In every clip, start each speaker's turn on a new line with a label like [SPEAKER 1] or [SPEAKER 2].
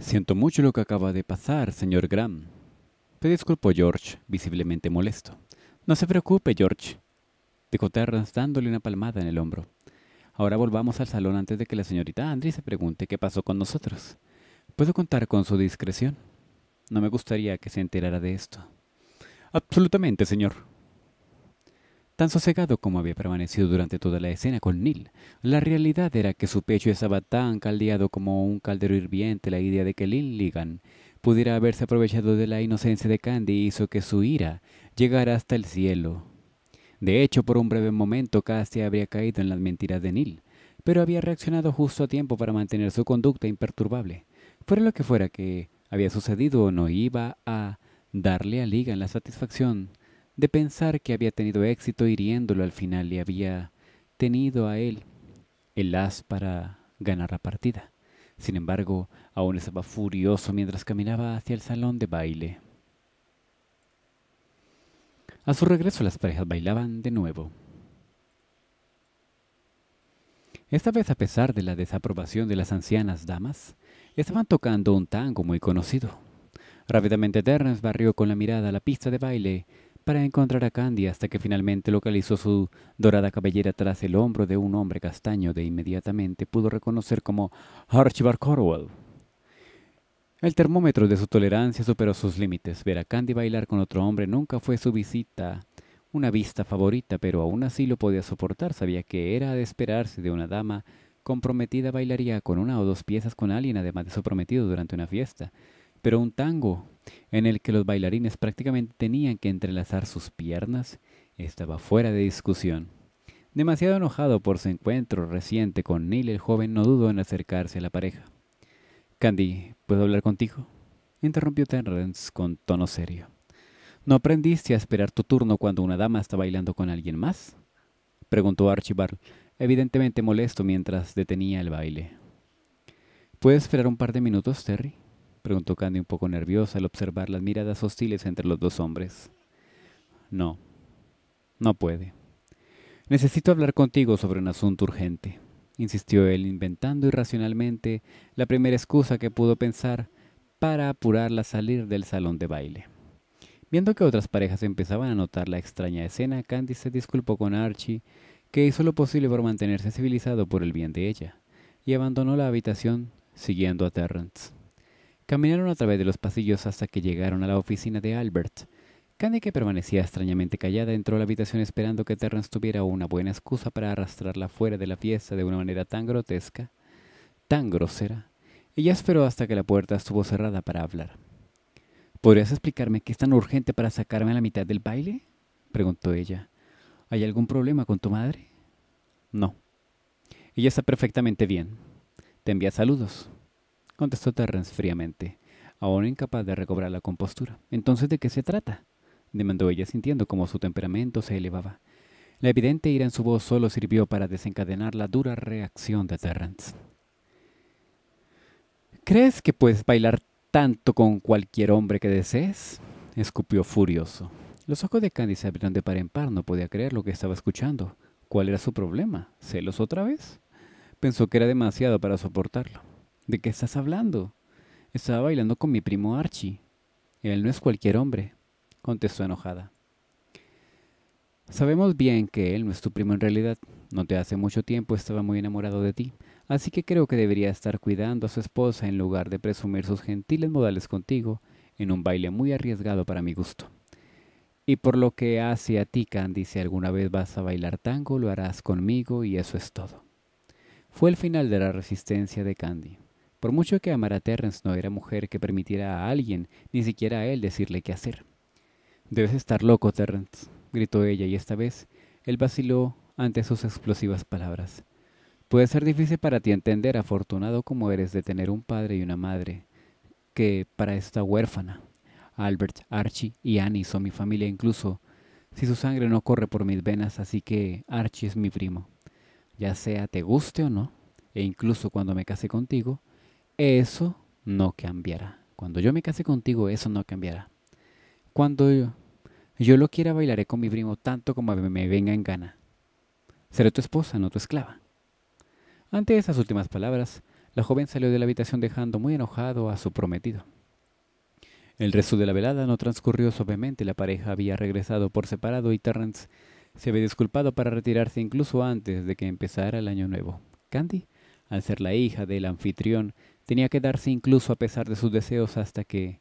[SPEAKER 1] Siento mucho lo que acaba de pasar, señor Graham. Te disculpo, George, visiblemente molesto. No se preocupe, George, dijo Terrence dándole una palmada en el hombro. Ahora volvamos al salón antes de que la señorita Andri se pregunte qué pasó con nosotros. Puedo contar con su discreción. No me gustaría que se enterara de esto. Absolutamente, señor, Tan sosegado como había permanecido durante toda la escena con Neil, la realidad era que su pecho estaba tan caldeado como un caldero hirviente. La idea de que Ligan pudiera haberse aprovechado de la inocencia de Candy hizo que su ira llegara hasta el cielo. De hecho, por un breve momento Cassie habría caído en las mentiras de Neil, pero había reaccionado justo a tiempo para mantener su conducta imperturbable. Fuera lo que fuera que había sucedido, o no iba a darle a Ligan la satisfacción de pensar que había tenido éxito hiriéndolo al final y había tenido a él el as para ganar la partida. Sin embargo, aún estaba furioso mientras caminaba hacia el salón de baile. A su regreso las parejas bailaban de nuevo. Esta vez, a pesar de la desaprobación de las ancianas damas, estaban tocando un tango muy conocido. Rápidamente Terrence barrió con la mirada la pista de baile para encontrar a Candy hasta que finalmente localizó su dorada cabellera tras el hombro de un hombre castaño de inmediatamente pudo reconocer como Archibald Corwell. El termómetro de su tolerancia superó sus límites. Ver a Candy bailar con otro hombre nunca fue su visita una vista favorita, pero aún así lo podía soportar. Sabía que era de esperarse de una dama comprometida bailaría con una o dos piezas con alguien, además de su prometido, durante una fiesta. Pero un tango en el que los bailarines prácticamente tenían que entrelazar sus piernas, estaba fuera de discusión. Demasiado enojado por su encuentro reciente con Neil el joven no dudó en acercarse a la pareja. Candy, ¿puedo hablar contigo? interrumpió Terrence con tono serio. ¿No aprendiste a esperar tu turno cuando una dama está bailando con alguien más? preguntó Archibald, evidentemente molesto mientras detenía el baile. ¿Puedes esperar un par de minutos, Terry? preguntó Candy un poco nerviosa al observar las miradas hostiles entre los dos hombres. No, no puede. Necesito hablar contigo sobre un asunto urgente, insistió él, inventando irracionalmente la primera excusa que pudo pensar para apurarla a salir del salón de baile. Viendo que otras parejas empezaban a notar la extraña escena, Candy se disculpó con Archie, que hizo lo posible por mantenerse civilizado por el bien de ella, y abandonó la habitación siguiendo a Terrence. Caminaron a través de los pasillos hasta que llegaron a la oficina de Albert. Candy, que permanecía extrañamente callada, entró a la habitación esperando que Terrence tuviera una buena excusa para arrastrarla fuera de la fiesta de una manera tan grotesca, tan grosera. Ella esperó hasta que la puerta estuvo cerrada para hablar. ¿Podrías explicarme qué es tan urgente para sacarme a la mitad del baile? preguntó ella. ¿Hay algún problema con tu madre? No. Ella está perfectamente bien. Te envía saludos contestó Terrence fríamente, ahora incapaz de recobrar la compostura. Entonces, ¿de qué se trata? demandó ella, sintiendo cómo su temperamento se elevaba. La evidente ira en su voz solo sirvió para desencadenar la dura reacción de Terrence. ¿Crees que puedes bailar tanto con cualquier hombre que desees? escupió furioso. Los ojos de Candy se abrieron de par en par, no podía creer lo que estaba escuchando. ¿Cuál era su problema? ¿Celos otra vez? Pensó que era demasiado para soportarlo. ¿De qué estás hablando? Estaba bailando con mi primo Archie. Él no es cualquier hombre, contestó enojada. Sabemos bien que él no es tu primo en realidad. No te hace mucho tiempo estaba muy enamorado de ti, así que creo que debería estar cuidando a su esposa en lugar de presumir sus gentiles modales contigo en un baile muy arriesgado para mi gusto. Y por lo que hace a ti, Candy, si alguna vez vas a bailar tango, lo harás conmigo y eso es todo. Fue el final de la resistencia de Candy. Por mucho que amara a Terrence, no era mujer que permitiera a alguien, ni siquiera a él, decirle qué hacer. Debes estar loco, Terrence, gritó ella, y esta vez él vaciló ante sus explosivas palabras. Puede ser difícil para ti entender, afortunado como eres, de tener un padre y una madre, que para esta huérfana. Albert, Archie y Annie son mi familia incluso, si su sangre no corre por mis venas, así que Archie es mi primo. Ya sea te guste o no, e incluso cuando me case contigo, eso no cambiará. Cuando yo me case contigo, eso no cambiará. Cuando yo, yo lo quiera, bailaré con mi primo tanto como me venga en gana. Seré tu esposa, no tu esclava. Ante esas últimas palabras, la joven salió de la habitación dejando muy enojado a su prometido. El resto de la velada no transcurrió suavemente. La pareja había regresado por separado y Terrence se había disculpado para retirarse incluso antes de que empezara el año nuevo. Candy, al ser la hija del anfitrión, Tenía que darse incluso a pesar de sus deseos hasta que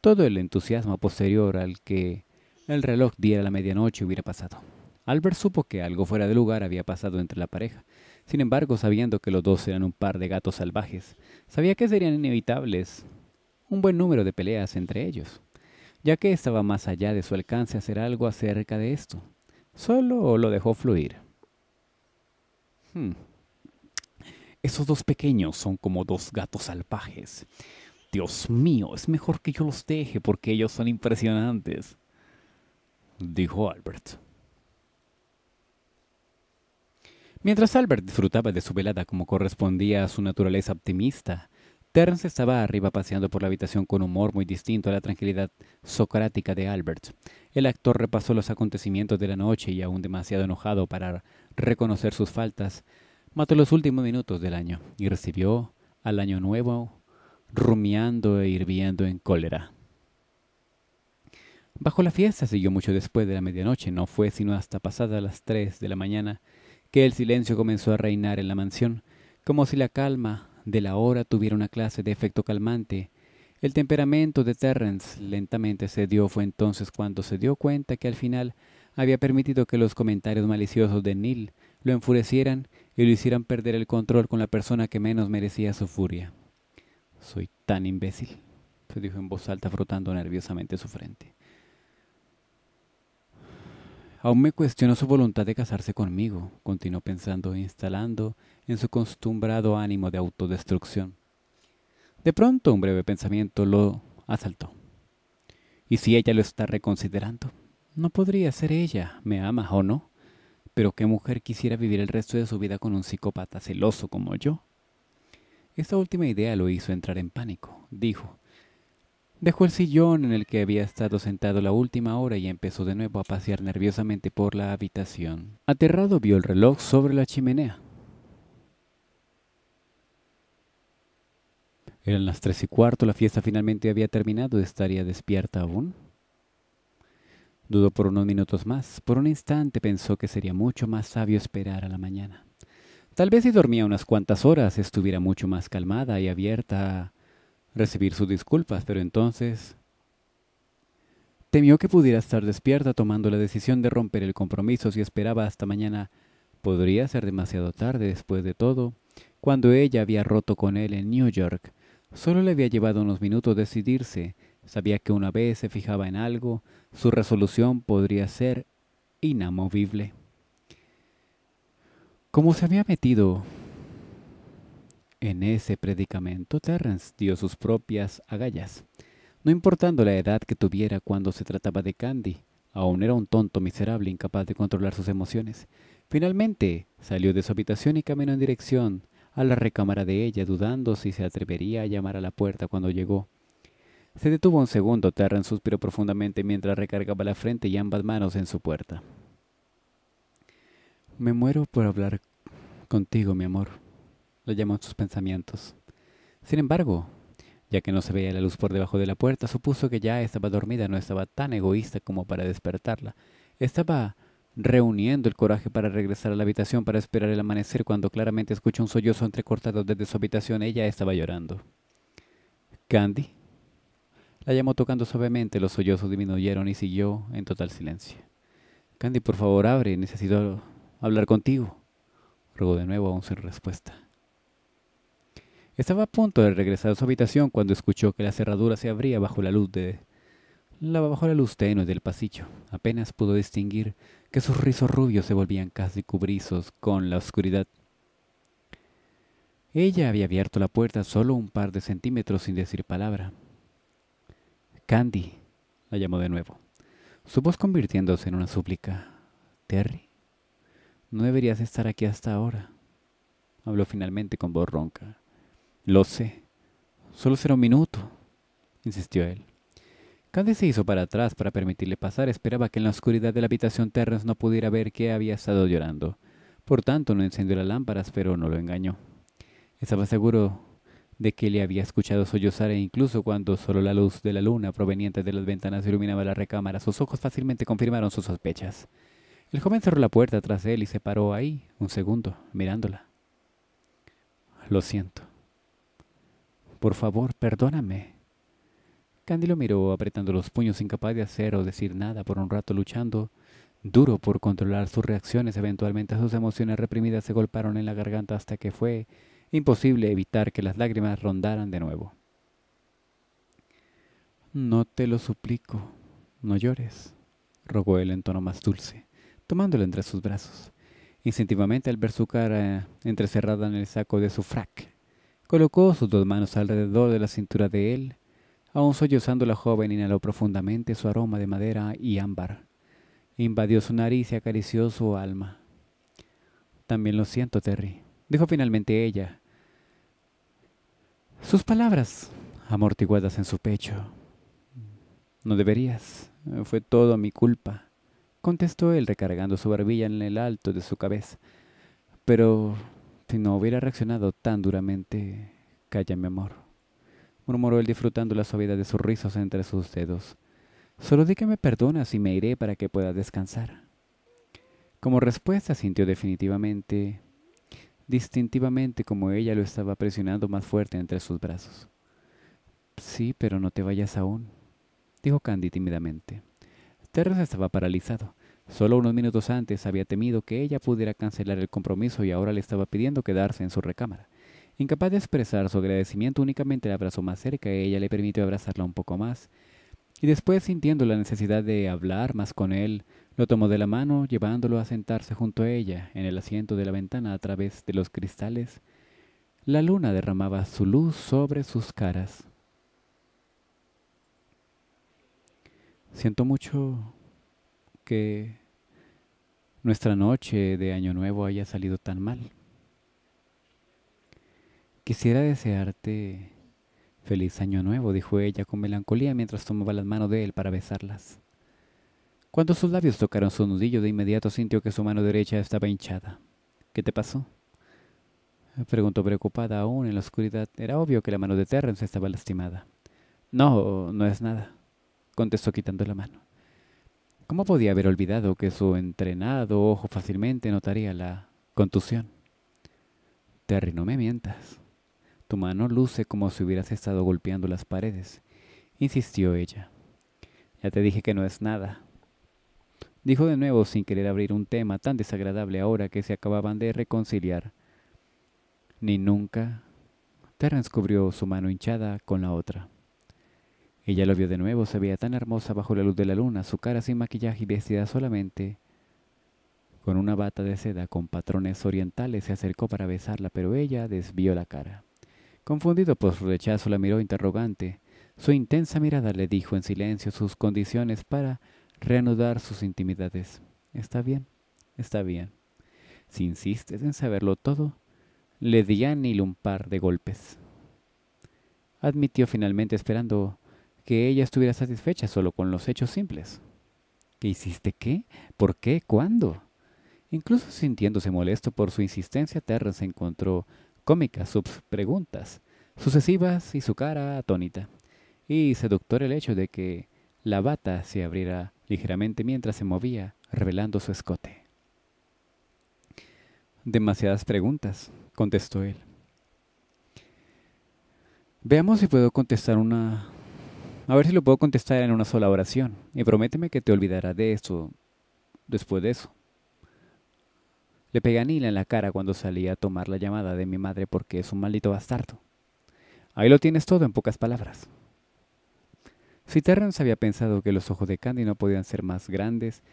[SPEAKER 1] todo el entusiasmo posterior al que el reloj diera la medianoche hubiera pasado. Albert supo que algo fuera de lugar había pasado entre la pareja. Sin embargo, sabiendo que los dos eran un par de gatos salvajes, sabía que serían inevitables un buen número de peleas entre ellos, ya que estaba más allá de su alcance hacer algo acerca de esto. Solo lo dejó fluir. Hmm. Esos dos pequeños son como dos gatos salvajes. Dios mío, es mejor que yo los deje porque ellos son impresionantes, dijo Albert. Mientras Albert disfrutaba de su velada como correspondía a su naturaleza optimista, Terence estaba arriba paseando por la habitación con humor muy distinto a la tranquilidad socrática de Albert. El actor repasó los acontecimientos de la noche y aún demasiado enojado para reconocer sus faltas, mató los últimos minutos del año y recibió al año nuevo rumiando e hirviendo en cólera. Bajo la fiesta siguió mucho después de la medianoche, no fue sino hasta pasadas las tres de la mañana que el silencio comenzó a reinar en la mansión, como si la calma de la hora tuviera una clase de efecto calmante. El temperamento de Terrence lentamente cedió, fue entonces cuando se dio cuenta que al final había permitido que los comentarios maliciosos de Neil lo enfurecieran y lo hicieran perder el control con la persona que menos merecía su furia. Soy tan imbécil, se dijo en voz alta frotando nerviosamente su frente. Aún me cuestionó su voluntad de casarse conmigo, continuó pensando, e instalando en su acostumbrado ánimo de autodestrucción. De pronto un breve pensamiento lo asaltó. ¿Y si ella lo está reconsiderando? No podría ser ella, me ama o no. Pero ¿qué mujer quisiera vivir el resto de su vida con un psicópata celoso como yo? Esta última idea lo hizo entrar en pánico. Dijo, dejó el sillón en el que había estado sentado la última hora y empezó de nuevo a pasear nerviosamente por la habitación. Aterrado vio el reloj sobre la chimenea. Eran las tres y cuarto, la fiesta finalmente había terminado, ¿estaría despierta aún? Dudó por unos minutos más. Por un instante pensó que sería mucho más sabio esperar a la mañana. Tal vez si dormía unas cuantas horas estuviera mucho más calmada y abierta a recibir sus disculpas, pero entonces temió que pudiera estar despierta tomando la decisión de romper el compromiso si esperaba hasta mañana. Podría ser demasiado tarde después de todo, cuando ella había roto con él en New York. Solo le había llevado unos minutos decidirse, Sabía que una vez se fijaba en algo, su resolución podría ser inamovible. Como se había metido en ese predicamento, Terrence dio sus propias agallas. No importando la edad que tuviera cuando se trataba de Candy, aún era un tonto miserable incapaz de controlar sus emociones. Finalmente salió de su habitación y caminó en dirección a la recámara de ella, dudando si se atrevería a llamar a la puerta cuando llegó. Se detuvo un segundo, Terran suspiró profundamente mientras recargaba la frente y ambas manos en su puerta. Me muero por hablar contigo, mi amor, lo llamó en sus pensamientos. Sin embargo, ya que no se veía la luz por debajo de la puerta, supuso que ya estaba dormida, no estaba tan egoísta como para despertarla. Estaba reuniendo el coraje para regresar a la habitación para esperar el amanecer cuando claramente escuchó un sollozo entrecortado desde su habitación. Ella estaba llorando. Candy, llamó tocando suavemente, los sollozos disminuyeron y siguió en total silencio. Candy, por favor, abre, necesito hablar contigo. Rogó de nuevo, aún sin respuesta. Estaba a punto de regresar a su habitación cuando escuchó que la cerradura se abría bajo la luz de la bajo la luz tenue del pasillo. Apenas pudo distinguir que sus rizos rubios se volvían casi cubrizos con la oscuridad. Ella había abierto la puerta solo un par de centímetros sin decir palabra. Candy, la llamó de nuevo, su voz convirtiéndose en una súplica. Terry, no deberías estar aquí hasta ahora, habló finalmente con voz ronca. Lo sé, solo será un minuto, insistió él. Candy se hizo para atrás para permitirle pasar. Esperaba que en la oscuridad de la habitación Terrence no pudiera ver que había estado llorando. Por tanto, no encendió las lámparas, pero no lo engañó. Estaba seguro de que le había escuchado sollozar e incluso cuando solo la luz de la luna proveniente de las ventanas iluminaba la recámara, sus ojos fácilmente confirmaron sus sospechas. El joven cerró la puerta tras él y se paró ahí, un segundo, mirándola. Lo siento. Por favor, perdóname. Candy lo miró apretando los puños, incapaz de hacer o decir nada por un rato, luchando duro por controlar sus reacciones. Eventualmente sus emociones reprimidas se golparon en la garganta hasta que fue Imposible evitar que las lágrimas rondaran de nuevo. No te lo suplico, no llores, rogó él en tono más dulce, tomándolo entre sus brazos. Instintivamente al ver su cara eh, entrecerrada en el saco de su frac, colocó sus dos manos alrededor de la cintura de él, aún sollozando la joven inhaló profundamente su aroma de madera y ámbar. Invadió su nariz y acarició su alma. También lo siento, Terry, dijo finalmente ella, sus palabras, amortiguadas en su pecho. No deberías, fue todo mi culpa, contestó él recargando su barbilla en el alto de su cabeza. Pero si no hubiera reaccionado tan duramente, —Cállame, amor, murmuró él disfrutando la suavidad de sus rizos entre sus dedos. Solo di que me perdonas y me iré para que pueda descansar. Como respuesta sintió definitivamente distintivamente como ella lo estaba presionando más fuerte entre sus brazos. Sí, pero no te vayas aún, dijo Candy tímidamente. Terrence estaba paralizado. Solo unos minutos antes había temido que ella pudiera cancelar el compromiso y ahora le estaba pidiendo quedarse en su recámara. Incapaz de expresar su agradecimiento, únicamente la abrazó más cerca y ella le permitió abrazarla un poco más. Y después, sintiendo la necesidad de hablar más con él, lo tomó de la mano, llevándolo a sentarse junto a ella, en el asiento de la ventana a través de los cristales. La luna derramaba su luz sobre sus caras. Siento mucho que nuestra noche de Año Nuevo haya salido tan mal. Quisiera desearte feliz Año Nuevo, dijo ella con melancolía mientras tomaba las manos de él para besarlas. Cuando sus labios tocaron su nudillo, de inmediato sintió que su mano derecha estaba hinchada. ¿Qué te pasó? Preguntó preocupada aún en la oscuridad. Era obvio que la mano de Terrence estaba lastimada. No, no es nada, contestó quitando la mano. ¿Cómo podía haber olvidado que su entrenado ojo fácilmente notaría la contusión? Terry, no me mientas. Tu mano luce como si hubieras estado golpeando las paredes, insistió ella. Ya te dije que no es nada, dijo de nuevo sin querer abrir un tema tan desagradable ahora que se acababan de reconciliar. Ni nunca. Terrence cubrió su mano hinchada con la otra. Ella lo vio de nuevo, se veía tan hermosa bajo la luz de la luna, su cara sin maquillaje y vestida solamente con una bata de seda con patrones orientales, se acercó para besarla, pero ella desvió la cara. Confundido por su rechazo, la miró interrogante. Su intensa mirada le dijo en silencio sus condiciones para reanudar sus intimidades. Está bien, está bien. Si insistes en saberlo todo, le di a un par de golpes. Admitió finalmente esperando que ella estuviera satisfecha solo con los hechos simples. ¿Qué hiciste qué? ¿Por qué? ¿Cuándo? Incluso sintiéndose molesto por su insistencia, Terrence encontró cómicas sus preguntas, sucesivas y su cara atónita. Y seductor el hecho de que la bata se abrirá ligeramente mientras se movía, revelando su escote. Demasiadas preguntas, contestó él. Veamos si puedo contestar una... A ver si lo puedo contestar en una sola oración. Y prométeme que te olvidará de esto después de eso. Le pegué a Nila en la cara cuando salí a tomar la llamada de mi madre porque es un maldito bastardo. Ahí lo tienes todo en pocas palabras. Si Terrence había pensado que los ojos de Candy no podían ser más grandes,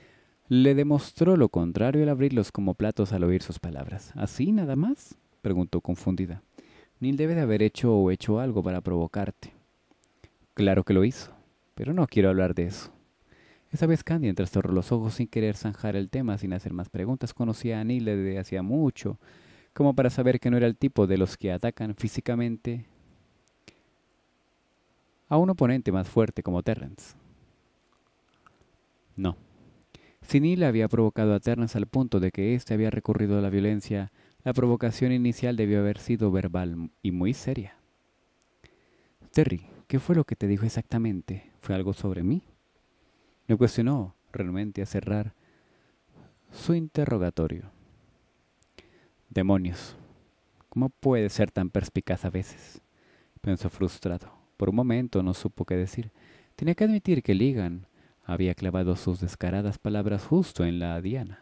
[SPEAKER 1] le demostró lo contrario al abrirlos como platos al oír sus palabras. ¿Así nada más? preguntó confundida. Neil debe de haber hecho o hecho algo para provocarte. Claro que lo hizo, pero no quiero hablar de eso. Esa vez Candy entrecerró los ojos sin querer zanjar el tema, sin hacer más preguntas. Conocía a Neil desde hacía mucho, como para saber que no era el tipo de los que atacan físicamente a un oponente más fuerte como Terrence. No. Sinil había provocado a Terrence al punto de que éste había recurrido a la violencia. La provocación inicial debió haber sido verbal y muy seria. Terry, ¿qué fue lo que te dijo exactamente? ¿Fue algo sobre mí? Me cuestionó, realmente a cerrar su interrogatorio. Demonios, ¿cómo puede ser tan perspicaz a veces? Pensó frustrado. Por un momento no supo qué decir. Tenía que admitir que Ligan había clavado sus descaradas palabras justo en la diana.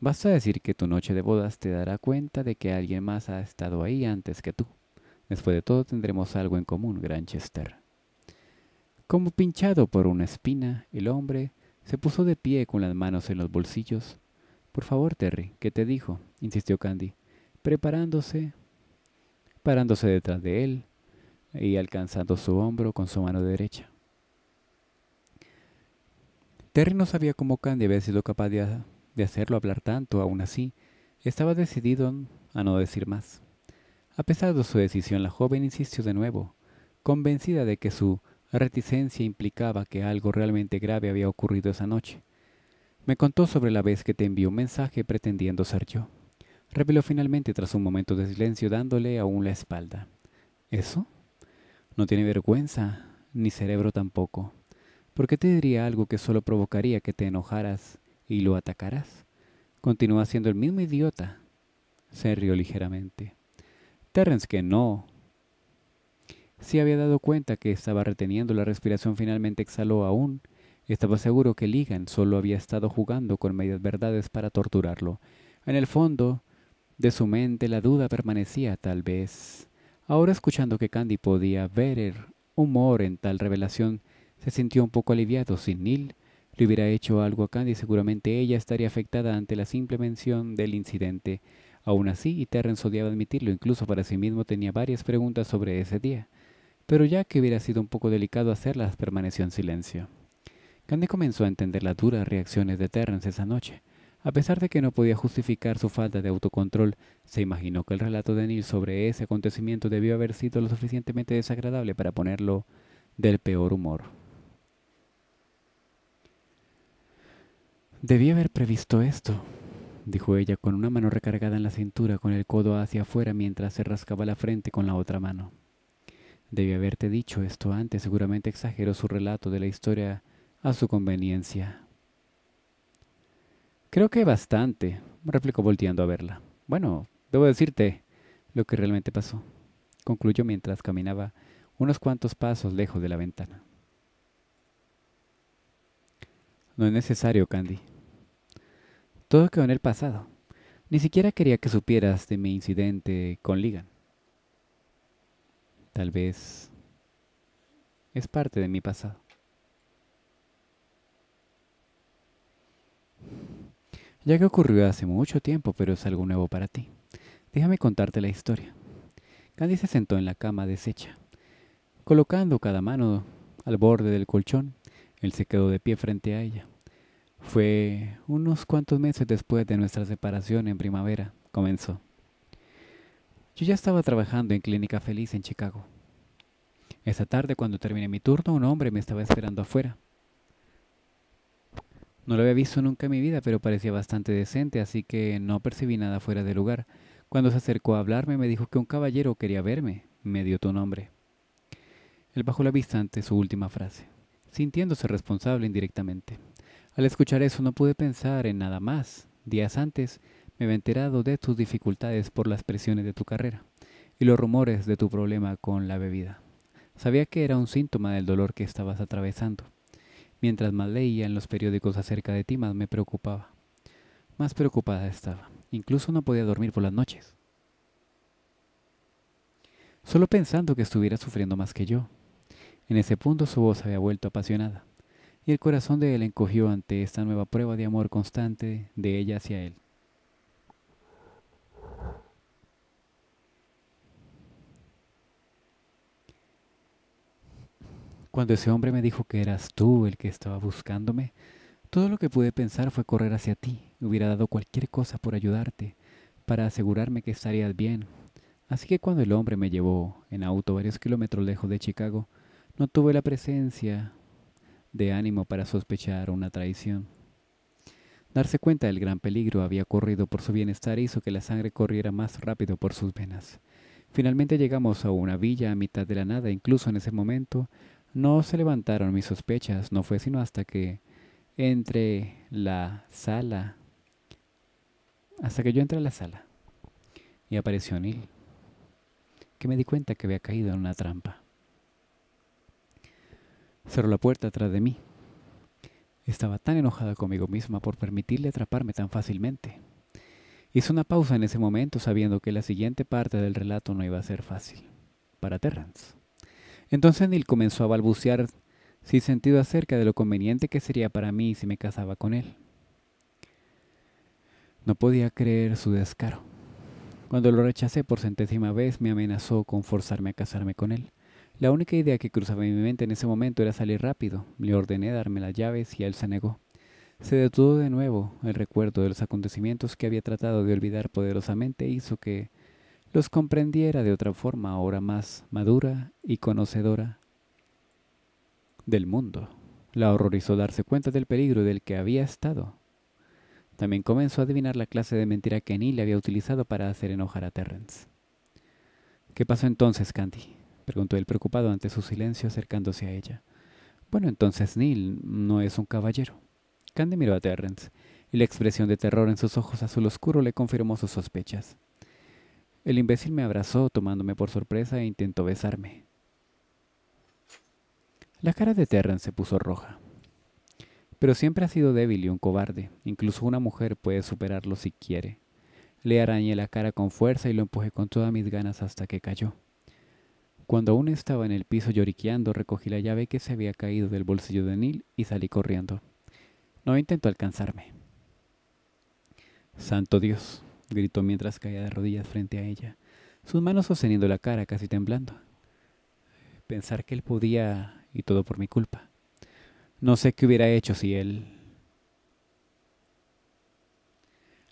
[SPEAKER 1] Basta decir que tu noche de bodas te dará cuenta de que alguien más ha estado ahí antes que tú. Después de todo tendremos algo en común, Granchester. Como pinchado por una espina, el hombre se puso de pie con las manos en los bolsillos. Por favor, Terry, ¿qué te dijo? insistió Candy, preparándose, parándose detrás de él y alcanzando su hombro con su mano derecha. Terry no sabía cómo Candy había sido capaz de, hacerlo hablar tanto, aún así, estaba decidido a no decir más. A pesar de su decisión, la joven insistió de nuevo, convencida de que su reticencia implicaba que algo realmente grave había ocurrido esa noche. Me contó sobre la vez que te envió un mensaje pretendiendo ser yo. Reveló finalmente tras un momento de silencio dándole aún la espalda. ¿Eso? No tiene vergüenza, ni cerebro tampoco. ¿Por qué te diría algo que solo provocaría que te enojaras y lo atacaras? Continúa siendo el mismo idiota. Se rió ligeramente. Terrence, que no. Si había dado cuenta que estaba reteniendo la respiración, finalmente exhaló aún. Estaba seguro que Ligan solo había estado jugando con medias verdades para torturarlo. En el fondo de su mente la duda permanecía, tal vez. Ahora escuchando que Candy podía ver humor en tal revelación, se sintió un poco aliviado. Sin Neil le hubiera hecho algo a Candy, seguramente ella estaría afectada ante la simple mención del incidente. Aún así, Terrence odiaba admitirlo, incluso para sí mismo tenía varias preguntas sobre ese día. Pero ya que hubiera sido un poco delicado hacerlas, permaneció en silencio. Candy comenzó a entender las duras reacciones de Terrence esa noche. A pesar de que no podía justificar su falta de autocontrol, se imaginó que el relato de Neil sobre ese acontecimiento debió haber sido lo suficientemente desagradable para ponerlo del peor humor. Debí haber previsto esto, dijo ella con una mano recargada en la cintura con el codo hacia afuera mientras se rascaba la frente con la otra mano. Debí haberte dicho esto antes, seguramente exageró su relato de la historia a su conveniencia. Creo que bastante, replicó volteando a verla. Bueno, debo decirte lo que realmente pasó, concluyó mientras caminaba unos cuantos pasos lejos de la ventana. No es necesario, Candy. Todo quedó en el pasado. Ni siquiera quería que supieras de mi incidente con Ligan. Tal vez es parte de mi pasado. ya que ocurrió hace mucho tiempo, pero es algo nuevo para ti. Déjame contarte la historia. Candy se sentó en la cama deshecha, colocando cada mano al borde del colchón. Él se quedó de pie frente a ella. Fue unos cuantos meses después de nuestra separación en primavera, comenzó. Yo ya estaba trabajando en Clínica Feliz en Chicago. Esa tarde, cuando terminé mi turno, un hombre me estaba esperando afuera. No lo había visto nunca en mi vida, pero parecía bastante decente, así que no percibí nada fuera de lugar. Cuando se acercó a hablarme, me dijo que un caballero quería verme. Me dio tu nombre. Él bajó la vista ante su última frase, sintiéndose responsable indirectamente. Al escuchar eso no pude pensar en nada más. Días antes me había enterado de tus dificultades por las presiones de tu carrera y los rumores de tu problema con la bebida. Sabía que era un síntoma del dolor que estabas atravesando. Mientras más leía en los periódicos acerca de ti, más me preocupaba. Más preocupada estaba. Incluso no podía dormir por las noches. Solo pensando que estuviera sufriendo más que yo. En ese punto su voz había vuelto apasionada, y el corazón de él encogió ante esta nueva prueba de amor constante de ella hacia él. Cuando ese hombre me dijo que eras tú el que estaba buscándome, todo lo que pude pensar fue correr hacia ti. Hubiera dado cualquier cosa por ayudarte, para asegurarme que estarías bien. Así que cuando el hombre me llevó en auto varios kilómetros lejos de Chicago, no tuve la presencia de ánimo para sospechar una traición. Darse cuenta del gran peligro había corrido por su bienestar e hizo que la sangre corriera más rápido por sus venas. Finalmente llegamos a una villa a mitad de la nada, incluso en ese momento no se levantaron mis sospechas, no fue sino hasta que entré la sala, hasta que yo entré a la sala y apareció Neil, que me di cuenta que había caído en una trampa. Cerró la puerta atrás de mí. Estaba tan enojada conmigo misma por permitirle atraparme tan fácilmente. Hice una pausa en ese momento sabiendo que la siguiente parte del relato no iba a ser fácil para Terrance. Entonces Neil comenzó a balbucear sin sentido acerca de lo conveniente que sería para mí si me casaba con él. No podía creer su descaro. Cuando lo rechacé por centésima vez, me amenazó con forzarme a casarme con él. La única idea que cruzaba mi mente en ese momento era salir rápido. Le ordené darme las llaves y él se negó. Se detuvo de nuevo. El recuerdo de los acontecimientos que había tratado de olvidar poderosamente hizo que los comprendiera de otra forma ahora más madura y conocedora del mundo. La horrorizó darse cuenta del peligro del que había estado. También comenzó a adivinar la clase de mentira que Neil había utilizado para hacer enojar a Terrence. ¿Qué pasó entonces, Candy? preguntó él preocupado ante su silencio acercándose a ella. Bueno, entonces Neil no es un caballero. Candy miró a Terrence, y la expresión de terror en sus ojos azul oscuro le confirmó sus sospechas. El imbécil me abrazó, tomándome por sorpresa e intentó besarme. La cara de Terran se puso roja. Pero siempre ha sido débil y un cobarde. Incluso una mujer puede superarlo si quiere. Le arañé la cara con fuerza y lo empujé con todas mis ganas hasta que cayó. Cuando aún estaba en el piso lloriqueando, recogí la llave que se había caído del bolsillo de Neil y salí corriendo. No intentó alcanzarme. Santo Dios, gritó mientras caía de rodillas frente a ella, sus manos sosteniendo la cara, casi temblando. Pensar que él podía, y todo por mi culpa. No sé qué hubiera hecho si él...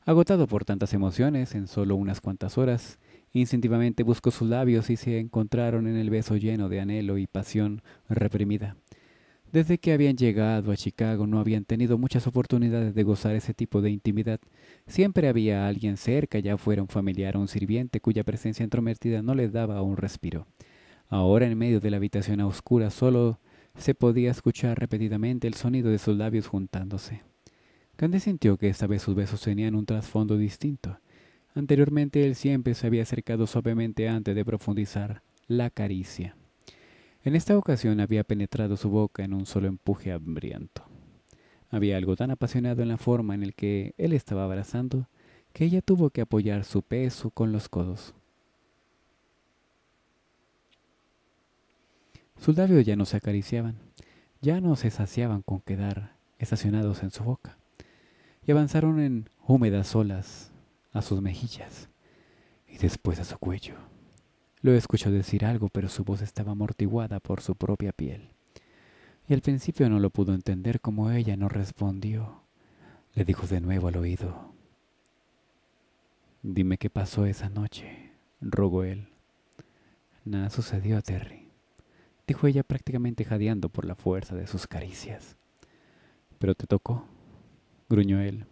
[SPEAKER 1] Agotado por tantas emociones, en solo unas cuantas horas, instintivamente buscó sus labios y se encontraron en el beso lleno de anhelo y pasión reprimida. Desde que habían llegado a Chicago no habían tenido muchas oportunidades de gozar ese tipo de intimidad. Siempre había alguien cerca, ya fuera un familiar o un sirviente, cuya presencia entrometida no les daba un respiro. Ahora en medio de la habitación oscura solo se podía escuchar repetidamente el sonido de sus labios juntándose. Candy sintió que esta vez sus besos tenían un trasfondo distinto. Anteriormente él siempre se había acercado suavemente antes de profundizar la caricia. En esta ocasión había penetrado su boca en un solo empuje hambriento. Había algo tan apasionado en la forma en la que él estaba abrazando que ella tuvo que apoyar su peso con los codos. Sus labios ya no se acariciaban, ya no se saciaban con quedar estacionados en su boca, y avanzaron en húmedas olas a sus mejillas y después a su cuello. Lo escuchó decir algo, pero su voz estaba amortiguada por su propia piel. Y al principio no lo pudo entender como ella no respondió. Le dijo de nuevo al oído. Dime qué pasó esa noche, rogó él. Nada sucedió a Terry, dijo ella prácticamente jadeando por la fuerza de sus caricias. Pero te tocó, gruñó él,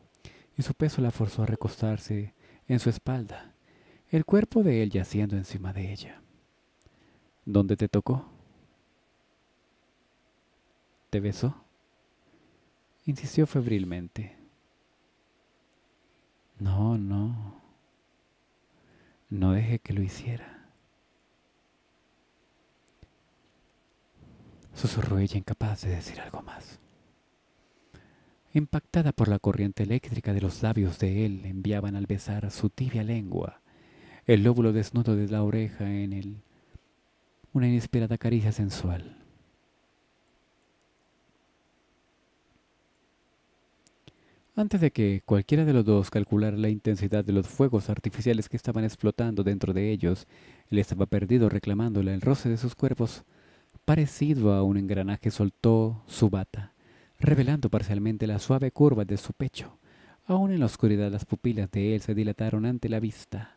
[SPEAKER 1] y su peso la forzó a recostarse en su espalda el cuerpo de él yaciendo encima de ella. ¿Dónde te tocó? ¿Te besó? Insistió febrilmente. No, no. No dejé que lo hiciera. Susurró ella incapaz de decir algo más. Impactada por la corriente eléctrica de los labios de él, enviaban al besar su tibia lengua el lóbulo desnudo de la oreja en él, una inesperada caricia sensual. Antes de que cualquiera de los dos calculara la intensidad de los fuegos artificiales que estaban explotando dentro de ellos, él estaba perdido reclamándole el roce de sus cuerpos. Parecido a un engranaje soltó su bata, revelando parcialmente la suave curva de su pecho. Aún en la oscuridad las pupilas de él se dilataron ante la vista.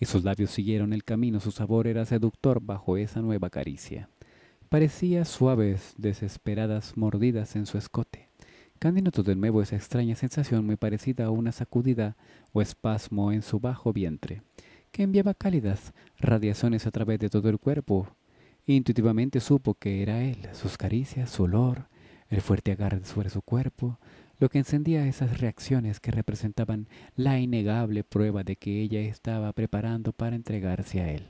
[SPEAKER 1] Y sus labios siguieron el camino, su sabor era seductor bajo esa nueva caricia. Parecía suaves, desesperadas mordidas en su escote. Candy notó de nuevo esa extraña sensación muy parecida a una sacudida o espasmo en su bajo vientre, que enviaba cálidas radiaciones a través de todo el cuerpo. Intuitivamente supo que era él, sus caricias, su olor, el fuerte agarre sobre su cuerpo, lo que encendía esas reacciones que representaban la innegable prueba de que ella estaba preparando para entregarse a él.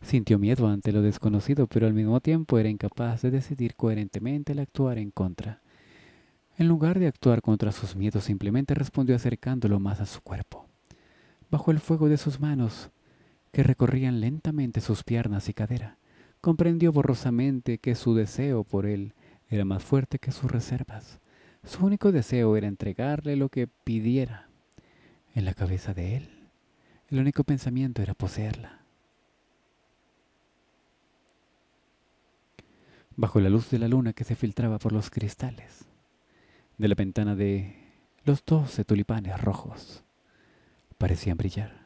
[SPEAKER 1] Sintió miedo ante lo desconocido, pero al mismo tiempo era incapaz de decidir coherentemente el actuar en contra. En lugar de actuar contra sus miedos, simplemente respondió acercándolo más a su cuerpo. Bajo el fuego de sus manos, que recorrían lentamente sus piernas y cadera, comprendió borrosamente que su deseo por él era más fuerte que sus reservas su único deseo era entregarle lo que pidiera en la cabeza de él. El único pensamiento era poseerla. Bajo la luz de la luna que se filtraba por los cristales de la ventana de los doce tulipanes rojos, parecían brillar.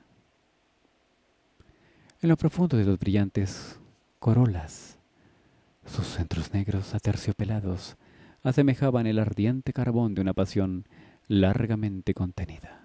[SPEAKER 1] En lo profundo de los brillantes corolas, sus centros negros aterciopelados asemejaban el ardiente carbón de una pasión largamente contenida.